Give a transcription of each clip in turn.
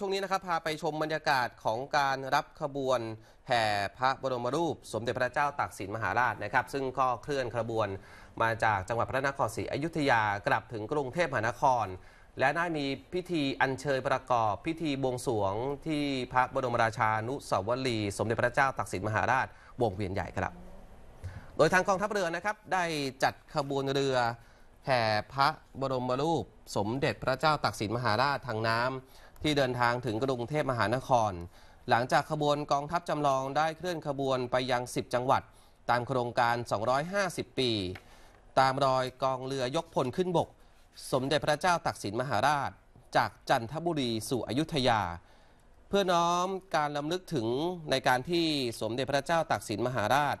ช่วงนี้นะครับ พาไปชมบรรยากาศของการรับขบวนแห่พระบรมรูป สมเด็จพระเจ้าตากสินมหาราชนะครับซึ่งก็เคลื่อนขบวนมาจากจังหวัดพระนครศรีอยุธยากลับถึงกรุงเทพมหานคร และได้มีพิธีอัญเชิญประกอบพิธีบวงสรวงที่พระบรมราชานุสาวรีสมเด็จพระเจ้าตากสินมหาราชวงเวียนใหญ่ครับ โดยทางกองทัพเรือนะครับได้จัดขบวนเรือแห่พระบรมรูป สมเด็จพระเจ้าตากสินมหาราชทางน้ำที่เดินทางถึงกรุงเทพมหานคร หลังจากขบวนกองทัพจำลองได้เคลื่อนขบวนไปยัง 10 จังหวัดตามโครงการ 250 ปี ตามรอยกองเรือยกพลขึ้นบก สมเด็จพระเจ้าตักสินมหาราช จากจันทบุรีสู่อยุธยา เพื่อน้อมการลำลึกถึงในการที่สมเด็จพระเจ้าตักสินมหาราช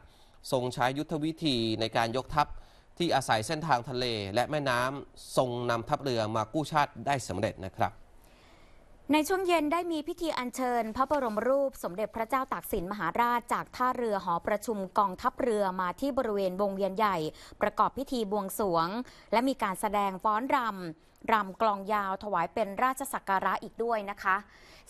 ทรงใช้ยุทธวิธีในการยกทัพที่อาศัยเส้นทางทะเลและแม่น้ำทรงนำทัพเรือมากู้ชาติได้สำเร็จนะครับในช่วงเย็นได้มีพิธีอัญเชิญพระบรมรูปสมเด็จพระเจ้าตากสินมหาราชจากท่าเรือหอประชุมกองทัพเรือมาที่บริเวณวงเวียนใหญ่ ประกอบพิธีบวงสรวง และมีการแสดงฟ้อนรำรำกลองยาวถวายเป็นราชสักการะอีกด้วยนะคะ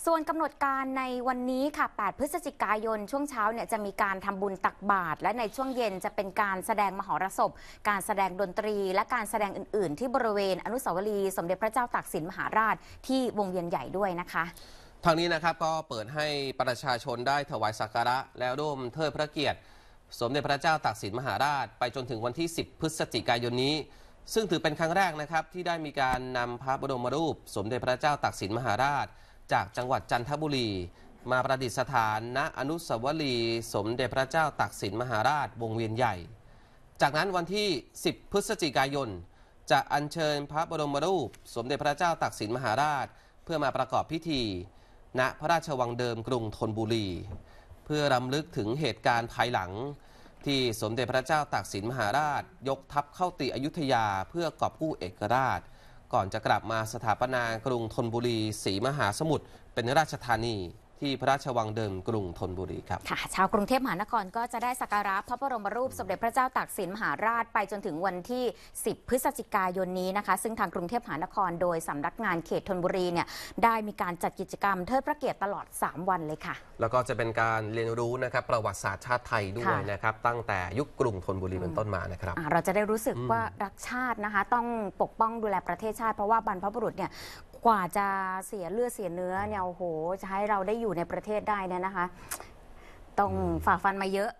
ส่วนกำหนดการในวันนี้ค่ะ 8 พฤศจิกายนช่วงเช้าเนี่ยจะมีการทำบุญตักบาตร และในช่วงเย็นจะเป็นการแสดงมหรสพ การแสดงดนตรี และการแสดงอื่น ๆ ที่บริเวณอนุสาวรีย์สมเด็จพระเจ้าตากสินมหาราชที่วงเวียนใหญ่ด้วยนะคะ ทางนี้นะครับก็เปิดให้ประชาชนได้ถวายสักการะแล้วร่วมเทิดพระเกียรติสมเด็จพระเจ้าตากสินมหาราชไปจนถึงวันที่ 10 พฤศจิกายนนี้ซึ่งถือเป็นครั้งแรกนะครับที่ได้มีการนำพระบรมรูป สมเด็จพระเจ้าตากสินมหาราช จากจังหวัดจันทบุรี มาประดิษฐาน ณอนุสาวรีย์สมเด็จพระเจ้าตากสินมหาราชวงเวียนใหญ่ จากนั้นวันที่ 10 พฤศจิกายน จะอัญเชิญพระบรมรูป สมเด็จพระเจ้าตากสินมหาราช เพื่อมาประกอบพิธี ณพระราชวังเดิมกรุงธนบุรี เพื่อรำลึกถึงเหตุการณ์ภายหลังที่สมเด็จพระเจ้าตากสินมหาราช ยกทัพเข้าตีอยุธยาเพื่อกอบกู้เอกราช ก่อนจะกลับมาสถาปนากรุงธนบุรีศรีมหาสมุทรเป็นราชธานีที่พระราชวังเดิมกรุงธนบุรีครับค่ะชาวกรุงเทพมหานครก็จะได้สักการะพระบรมรูปสมเด็จพระเจ้าตากสินมหาราชไปจนถึงวันที่ 10 พฤศจิกายนนี้นะคะ ซึ่งทางกรุงเทพมหานครโดยสำนักงานเขตธนบุรีเนี่ยได้มีการจัดกิจกรรมเทิดพระเกียรติตลอด 3 วันเลยค่ะ แล้วก็จะเป็นการเรียนรู้นะครับประวัติศาสตร์ชาติไทยด้วยนะครับตั้งแต่ยุคกรุงธนบุรีเป็นต้นมา นะครับเราจะได้รู้สึกว่ารักชาตินะคะต้องปกป้องดูแลประเทศชาติเพราะว่าบรรพบุรุษเนี่ยกว่าจะเสียเลือดเสียเนื้อเนี่ย โอ้โหจะให้เราได้อยู่ในประเทศได้เนี่ยนะคะ ต้องฝ่าฟันมาเยอะ